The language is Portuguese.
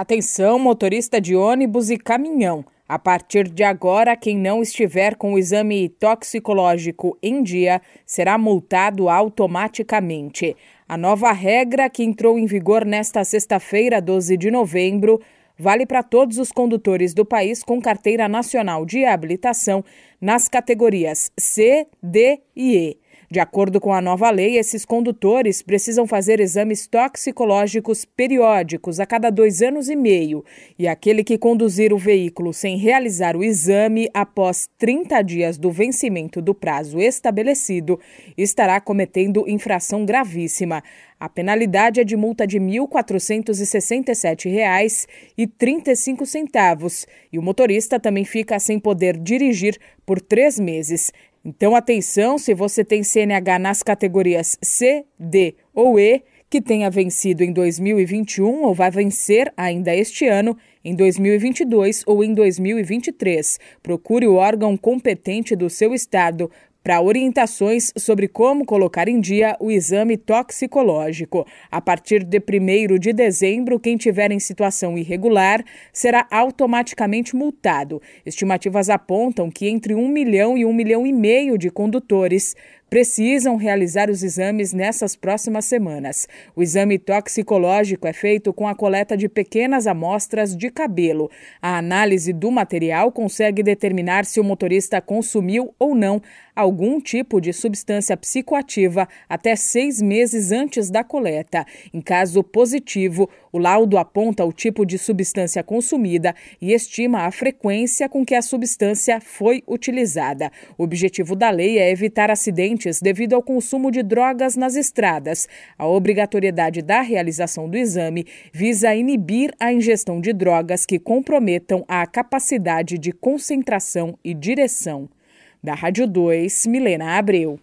Atenção, motorista de ônibus e caminhão. A partir de agora, quem não estiver com o exame toxicológico em dia será multado automaticamente. A nova regra, que entrou em vigor nesta sexta-feira, 12 de novembro, vale para todos os condutores do país com carteira nacional de habilitação nas categorias C, D e E. De acordo com a nova lei, esses condutores precisam fazer exames toxicológicos periódicos a cada dois anos e meio, e aquele que conduzir o veículo sem realizar o exame após 30 dias do vencimento do prazo estabelecido estará cometendo infração gravíssima. A penalidade é de multa de R$ 1.467,35 e o motorista também fica sem poder dirigir por três meses. Então, atenção se você tem CNH nas categorias C, D ou E, que tenha vencido em 2021 ou vai vencer ainda este ano, em 2022 ou em 2023. Procure o órgão competente do seu estado para orientações sobre como colocar em dia o exame toxicológico. A partir de 1 de dezembro, quem tiver em situação irregular será automaticamente multado. Estimativas apontam que entre 1 milhão e 1 milhão e meio de condutores precisam realizar os exames nessas próximas semanas. O exame toxicológico é feito com a coleta de pequenas amostras de cabelo. A análise do material consegue determinar se o motorista consumiu ou não algum tipo de substância psicoativa até seis meses antes da coleta. Em caso positivo, o laudo aponta o tipo de substância consumida e estima a frequência com que a substância foi utilizada. O objetivo da lei é evitar acidentes devido ao consumo de drogas nas estradas. A obrigatoriedade da realização do exame visa inibir a ingestão de drogas que comprometam a capacidade de concentração e direção. Da Rádio 2, Milena Abreu.